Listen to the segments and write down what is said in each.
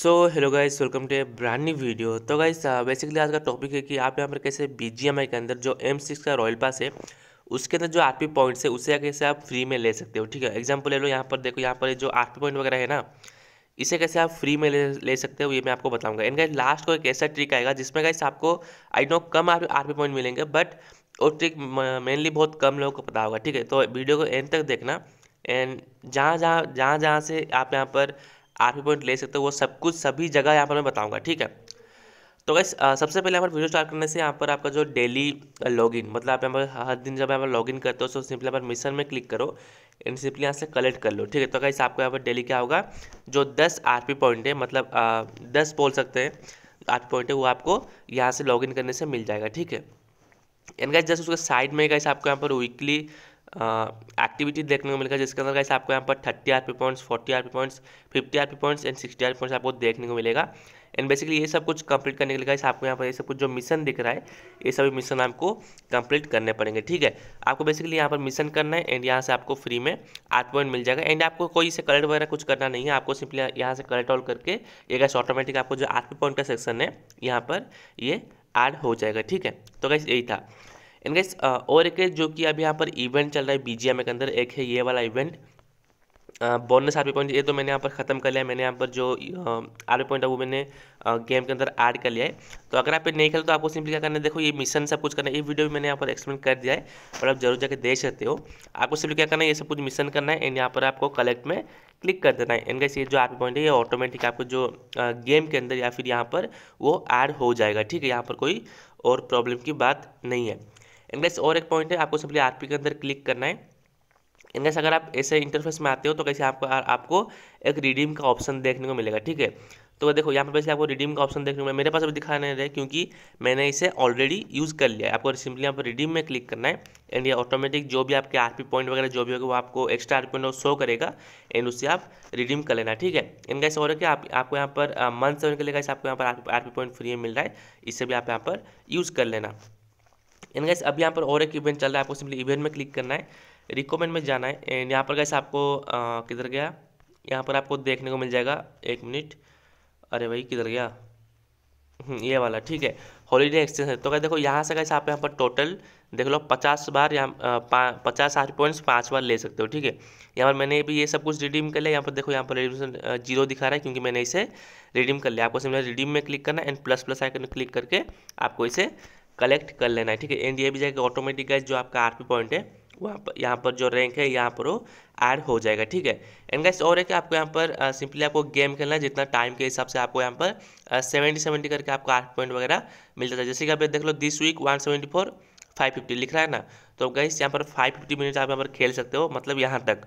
so hello guys welcome to a brand new video तो guys हाँ, basically आज का टॉपिक है कि आप यहाँ पर कैसे बी के अंदर जो एम सिक्स का रॉयल पास है उसके अंदर जो आर पी पॉइंट्स है उसे कैसे आप फ्री में ले सकते हो ठीक है एग्जाम्पल ले लो यहाँ पर देखो यहाँ पर जो आर पी पॉइंट वगैरह है ना इसे कैसे आप फ्री में ले, ले सकते हो ये मैं आपको बताऊँगा एंड गाइस लास्ट को एक ऐसा ट्रिक आएगा जिसमें गाइस आपको आई नो कम आर आर पी पॉइंट मिलेंगे बट वो ट्रिक मेनली बहुत कम लोगों को पता होगा ठीक है तो वीडियो को एंड तक देखना एंड जहाँ जहाँ जहाँ जहाँ से आप यहाँ पर भी पॉइंट ले सकते हो वो सब कुछ सभी जगह यहाँ पर मैं बताऊँगा ठीक है तो गैस सबसे पहले यहाँ पर वीडियो स्टार्ट करने से यहाँ पर आपका जो डेली लॉगिन मतलब आप यहाँ पर हर दिन जब यहाँ पर लॉगिन करते हो तो सिंपली यहाँ पर मिशन में क्लिक करो एंड सिंपली यहाँ से कलेक्ट कर लो ठीक है तो कैसे आपको यहाँ पर डेली क्या होगा जो दस आर पॉइंट है मतलब आ, दस बोल सकते हैं आर पॉइंट है वो आपको यहाँ से लॉगिन करने से मिल जाएगा ठीक है एंड गैस जस्ट उसके साइड में कैसे आपको यहाँ पर वीकली एक्टिविटी देखने को मिलेगा जिसके अंदर कैसे आपको यहाँ पर thirty R P points forty R P points fifty R P points and sixty R points आपको देखने को मिलेगा एंड बेसिकली ये सब कुछ कंप्लीट करने के लिए कैसे आपको यहाँ पर ये सब कुछ जो मिशन दिख रहा है ये सभी मिशन आपको कंप्लीट करने पड़ेंगे ठीक है आपको बेसिकली यहाँ पर मिशन करना है एंड यहाँ से आपको फ्री में आठ पॉइंट मिल जाएगा एंड आपको कोई से कलेक्ट वगैरह कुछ करना नहीं है आपको सिंपली यहाँ से कलेक्ट ऑल करके ये गाइस ऑटोमेटिक आपको जो आठ पॉइंट का सेक्शन है यहाँ पर ये ऐड हो जाएगा ठीक है तो कैसे यही था एंड गाइस uh, और एक जो कि अभी यहाँ पर इवेंट चल रहा है बीजीएमए के अंदर एक है ये वाला इवेंट बोनस आरपी पॉइंट ये तो मैंने यहाँ पर ख़त्म कर लिया मैंने यहाँ पर जो आरपी uh, पॉइंट है वो मैंने गेम uh, के अंदर ऐड कर लिया है तो अगर आप ये नहीं खेलते तो आपको सिंपली क्या करना है देखो ये मिशन सब कुछ करना है ये वीडियो भी मैंने यहाँ पर एक्सप्लेन कर दिया है और आप जरूर जाके देख सकते हो आपको सिंपली क्या करना है ये सब कुछ मिशन करना है एंड यहाँ पर आपको कलेक्ट में क्लिक कर देना है एंड गैस ये जो आरपी पॉइंट है ये ऑटोमेटिक आपको जो गेम के अंदर या फिर यहाँ पर वो ऐड हो जाएगा ठीक है यहाँ पर कोई और प्रॉब्लम की बात नहीं है गैस और एक पॉइंट है आपको सिंपली आरपी के अंदर क्लिक करना है इनगैस अगर आप ऐसे इंटरफेस में आते हो तो कैसे आपको आपको एक रिडीम का ऑप्शन देखने को मिलेगा ठीक है तो देखो यहाँ पर वैसे आपको रिडीम का ऑप्शन देखने को मेरे पास अभी दिखा नहीं रहे क्योंकि मैंने इसे ऑलरेडी यूज़ कर लिया है आपको सिंपली यहाँ पर रिडीम में क्लिक करना है एंड ये ऑटोमेटिक जो भी आपके आरपी पॉइंट वगैरह जो भी होगा वो आपको एक्स्ट्रा आर पॉइंट शो करेगा एंड उससे आप रिडीम कर लेना ठीक है एंड गैस और क्या आप, आपको यहाँ पर मंथ uh, सेवन के लिए गैस आपको यहाँ पर आर पॉइंट फ्री में मिल रहा है इससे भी आप यहाँ पर यूज़ कर लेना एंड गैस अब यहाँ पर और एक इवेंट चल रहा है आपको सिंपली इवेंट में क्लिक करना है रिकमेंड में जाना है एंड यहाँ पर गैस आपको किधर गया यहाँ पर आपको देखने को मिल जाएगा एक मिनट अरे भाई किधर गया हम्म, ये वाला ठीक है हॉलीडे एक्सचेंज है तो क्या देखो यहाँ से कैसे आप यहाँ पर टोटल देख लो पचास बार यहाँ पचास आठ पॉइंट्स पाँच बार ले सकते हो ठीक है यहाँ पर मैंने भी ये सब कुछ रिडीम कर लिया यहाँ पर देखो यहाँ पर रिडीम जीरो दिखा रहा है क्योंकि मैंने इसे रिडीम कर लिया आपको सिंपली रिडीम में क्लिक करना and plus plus icon click करके आपको इसे कलेक्ट कर लेना है ठीक है एंड ये भी जाएगा ऑटोमेटिक गाइज जो आपका आरपी पॉइंट है वहाँ पर यहाँ पर जो रैंक है यहाँ पर वो ऐड हो जाएगा ठीक है एंड गाइस और है कि आपको यहाँ पर सिंपली आपको गेम खेलना है जितना टाइम के हिसाब से आपको यहाँ पर सेवेंटी सेवेंटी करके आपको आठ पॉइंट वगैरह मिल जाता है जैसे कि आप देख लो this week one seventy four five fifty लिख रहा है ना तो गाइस यहाँ पर फाइव फिफ्टी मिनट आप यहाँ पर खेल सकते हो मतलब यहाँ तक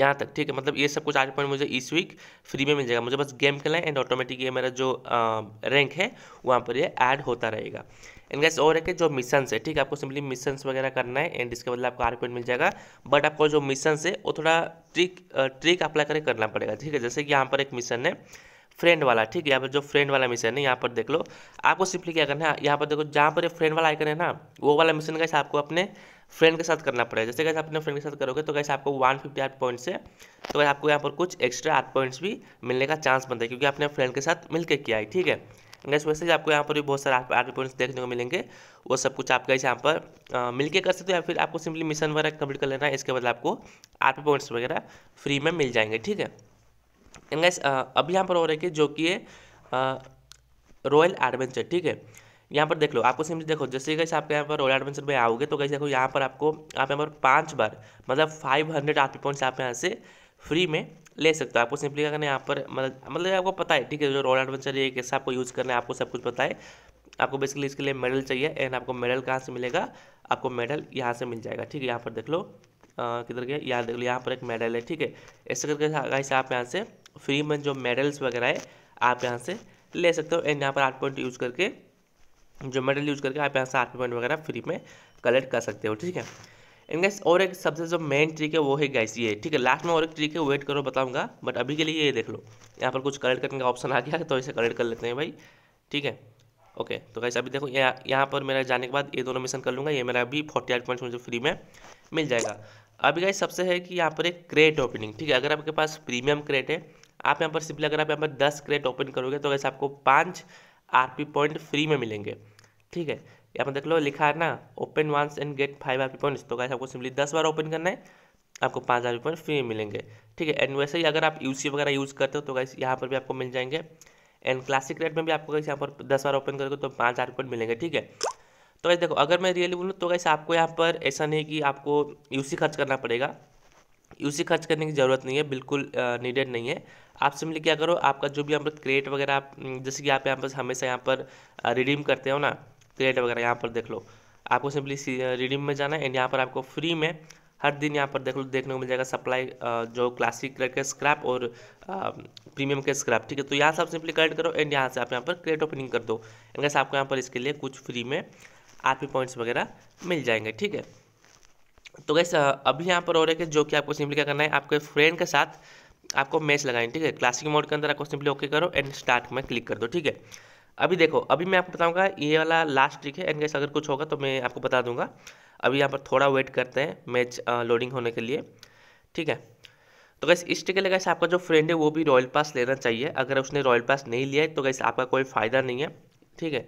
यहाँ तक ठीक है मतलब ये सब कुछ आज पॉइंट मुझे इस वीक फ्री में मिल जाएगा मुझे बस गेम खेलना है एंड ऑटोमेटिक ये मेरा जो रैंक है वहाँ पर ये ऐड होता रहेगा एंड गैस और एक जो मिशन है ठीक है आपको सिंपली मिशन वगैरह करना है एंड इसके बदले आपको आर पॉइंट मिल जाएगा बट आपको जो मिशन है वो थोड़ा ट्रिक ट्रिक अप्लाई करके करना पड़ेगा ठीक है जैसे कि यहाँ पर एक मिशन है फ्रेंड वाला ठीक है यहाँ पर जो फ्रेंड वाला मिशन है यहाँ पर देख लो आपको सिंपली क्या करना है यहाँ पर देखो जहाँ पर फ्रेंड वाला आइकन है ना वो वाला मिशन का आपको अपने फ्रेंड के साथ करना पड़ेगा जैसे कैसे आप अपने फ्रेंड के साथ करोगे तो कैसे आपको वन फिफ्टी आठ पॉइंट्स है तो कैसे आपको यहाँ पर कुछ एक्स्ट्रा आठ पॉइंट्स भी मिलने का चांस बनता है क्योंकि आपने फ्रेंड के साथ मिलकर किया है ठीक है गैस वैसे ही आपको यहाँ पर भी बहुत सारे आठ आठ पॉइंट्स देखने को मिलेंगे वो सब कुछ आप कैसे यहाँ पर के कर सकते हो या फिर आपको सिंपली मिशन वगैरह कंप्लीट कर लेना है इसके बाद आपको आठ पॉइंट्स वगैरह फ्री में मिल जाएंगे ठीक है एंड गैस अभी यहाँ पर हो रहा है कि जो कि है रॉयल एडवेंचर ठीक है यहाँ पर देख लो आपको सिम्स देखो जैसे कैसे आपके यहाँ पर रोल एडवेंचर में आओगे तो कैसे देखो यहाँ पर आपको आप यहाँ पर पाँच बार मतलब फाइव हंड्रेड आपके पॉइंट्स आप यहाँ से फ्री में ले सकते हो आपको सिंपली क्या करना है यहाँ पर मतलब मतलब आपको पता है ठीक है जो रोल एडवेंचर ये कैसे आपको यूज़ करना है आपको सब कुछ पता है आपको बेसिकली इसके लिए मेडल चाहिए एंड आपको मेडल कहाँ से मिलेगा आपको मेडल यहाँ से मिल जाएगा ठीक है यहाँ पर देख लो किधर गया यहाँ देख लो यहाँ पर एक मेडल है ठीक है ऐसे करके कैसे हाँ, आप यहाँ से फ्री में जो मेडल्स वगैरह है आप यहाँ से ले सकते हो एंड यहाँ पर आठ पॉइंट यूज़ करके जो मेडल यूज करके आप यहाँ से आर पॉइंट वगैरह फ्री में कलेक्ट कर सकते हो ठीक है एंड गैस और एक सबसे जो मेन ट्रिक है वो है गैस ये ठीक है लास्ट में और एक ट्रिक है वेट करो बताऊंगा बट अभी के लिए ये देख लो यहाँ पर कुछ कलेक्ट करने का ऑप्शन आ गया है तो इसे कलेक्ट कर लेते हैं भाई ठीक है ओके तो गैस अभी देखो यहाँ यहाँ पर मेरा जाने के बाद ये दोनों मिशन कर लूँगा ये मेरा अभी फोर्टी एट पॉइंट मुझे फ्री में मिल जाएगा अभी गैस सबसे है कि यहाँ पर एक क्रेट ओपनिंग ठीक है अगर आपके पास प्रीमियम क्रेट है आप यहाँ पर सिंपली अगर आप यहाँ पर दस क्रेट ओपन करोगे तो वैसे आपको पाँच आर पी पॉइंट फ्री में मिलेंगे ठीक है यहाँ पर देख लो लिखा है ना open once and get five R points तो गाइस आपको सिंपली दस बार ओपन करना है आपको पाँच हज़ार पॉइंट फ्री मिलेंगे ठीक है एंड वैसे ही अगर आप यू वगैरह यूज़ करते हो तो गाइस यहाँ पर भी आपको मिल जाएंगे एंड क्लासिक रेट में भी आपको यहाँ पर दस बार ओपन करोगे तो पाँच हज़ार पॉइंट मिलेंगे ठीक है तो गाइस देखो अगर मैं रियली बोलूँ तो गाइस आपको यहाँ पर ऐसा नहीं कि आपको यू खर्च करना पड़ेगा यू खर्च करने की ज़रूरत नहीं है बिल्कुल नीडेड नहीं है आप सिंपली क्या करो आपका जो भी यहाँ पर क्रेट वगैरह आप जैसे कि आप यहाँ पर हमेशा यहाँ पर रिडीम करते हो ना क्रिएट वगैरह यहाँ पर देख लो आपको सिंपली रिडीम में जाना है एंड यहाँ पर आपको फ्री में हर दिन यहाँ पर देख लो देखने को मिल जाएगा सप्लाई जो क्लासिक कलर के स्क्रैप और प्रीमियम के स्क्रैप ठीक है तो यहाँ से आप सिंपली कलेक्ट करो एंड यहाँ से आप यहाँ पर क्रिएट ओपनिंग कर दो एंड कैसे आपको यहाँ पर इसके लिए कुछ फ्री में आप पॉइंट्स वगैरह मिल जाएंगे ठीक है तो कैसे अभी यहाँ पर हो रहा है जो कि आपको सिंपली क्या करना है आपके फ्रेंड के साथ आपको मैच लगाएंगे ठीक है क्लासिक मोड के अंदर आपको सिंपली ओके करो एंड स्टार्ट में क्लिक कर दो ठीक है अभी देखो अभी मैं आपको बताऊंगा ये वाला लास्ट ट्रिक है एंड गैस अगर कुछ होगा तो मैं आपको बता दूंगा अभी यहाँ पर थोड़ा वेट करते हैं मैच लोडिंग होने के लिए ठीक है तो गैस इस टिकट गैस आपका जो फ्रेंड है वो भी रॉयल पास लेना चाहिए अगर उसने रॉयल पास नहीं लिया है तो गैस आपका कोई फ़ायदा नहीं है ठीक है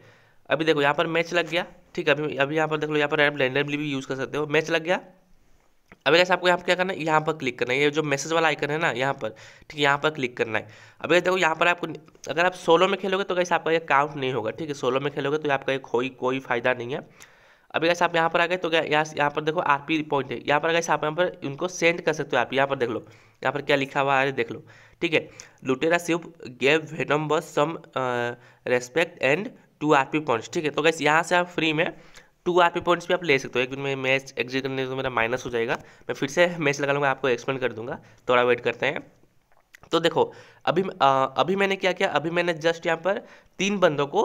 अभी देखो यहाँ पर मैच लग गया ठीक है अभी अभी यहाँ पर देख लो यहाँ पर आप रैंडमली भी यूज़ कर सकते हो मैच लग गया अभी कैसे आपको यहाँ पर क्या करना है यहाँ पर क्लिक करना है ये जो मैसेज वाला आइकन है ना यहाँ पर ठीक है यहाँ पर क्लिक करना है अभी देखो यहाँ पर आपको अगर आप सोलो में खेलोगे तो कैसे आपका ये काउंट नहीं होगा ठीक है सोलो में खेलोगे तो आपका कोई कोई फायदा नहीं है अभी कैसे आप यहाँ पर आ गए तो क्या यहाँ पर देखो आर पी पॉइंट है यहाँ पर कैसे आप यहाँ पर उनको सेंड कर सकते हो आप यहाँ पर देख लो यहाँ पर क्या लिखा हुआ है देख लो ठीक है लुटेरा शिव गेव वेनम बस some respect and two R P points ठीक है तो कैसे यहाँ से आप फ्री में टू आर पी पॉइंट्स भी आप ले सकते हो एक दिन में मैच एग्जिट करने तो मेरा माइनस हो जाएगा मैं फिर से मैच लगा लूँगा आपको एक्सप्लेन कर दूंगा थोड़ा वेट करते हैं तो देखो अभी आ, अभी मैंने क्या किया अभी मैंने जस्ट यहाँ पर तीन बंदों को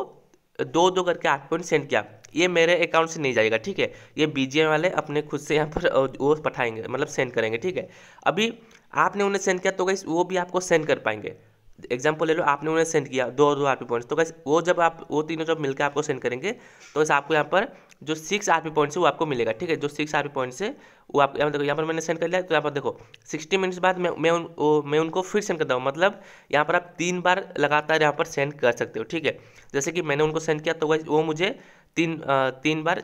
दो दो करके आठ पॉइंट सेंड किया ये मेरे अकाउंट से नहीं जाएगा ठीक है ये बीजे वाले अपने खुद से यहाँ पर वो पठाएंगे मतलब सेंड करेंगे ठीक है अभी आपने उन्हें सेंड किया तो कैसे वो भी आपको सेंड कर पाएंगे एग्जाम्पल ले लो आपने उन्हें सेंड किया दो दो आर पी पॉइंट्स तो कैसे वो जब आप वो तीनों जब मिलकर आपको सेंड करेंगे तो गैस आपको यहाँ पर जो सिक्स आर पी पॉइंट से वो आपको मिलेगा ठीक है जो सिक्स आर पी पॉइंट से वो आप यहाँ देखो यहाँ पर मैंने सेंड कर लिया तो यहाँ पर देखो सिक्सटी मिनट्स बाद मैं मैं उन वो मैं उनको फिर सेंड करता हूँ मतलब यहाँ पर आप तीन बार लगातार यहाँ पर सेंड कर सकते हो ठीक है जैसे कि मैंने उनको सेंड किया तो वो मुझे तीन आ, तीन बार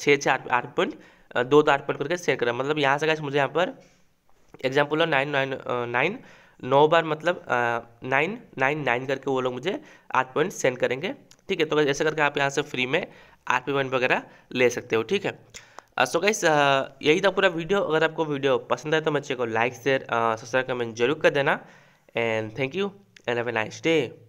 छः छः आठ पॉइंट दो दो आठ पॉइंट करके सेंड करा मतलब यहाँ से मुझे यहाँ पर एग्जाम्पल नाइन नाइन नाइन नौ बार मतलब नाइन नाइन नाइन करके वो लोग मुझे आठ पॉइंट सेंड करेंगे ठीक है तो ऐसे करके आप यहाँ से फ्री में आठ पॉइंट वगैरह ले सकते हो ठीक है सो गाइस यही था पूरा वीडियो अगर आपको वीडियो पसंद आए तो मैं बच्चे को लाइक शेयर सब्सक्राइब कमेंट जरूर कर देना and thank you and have a nice day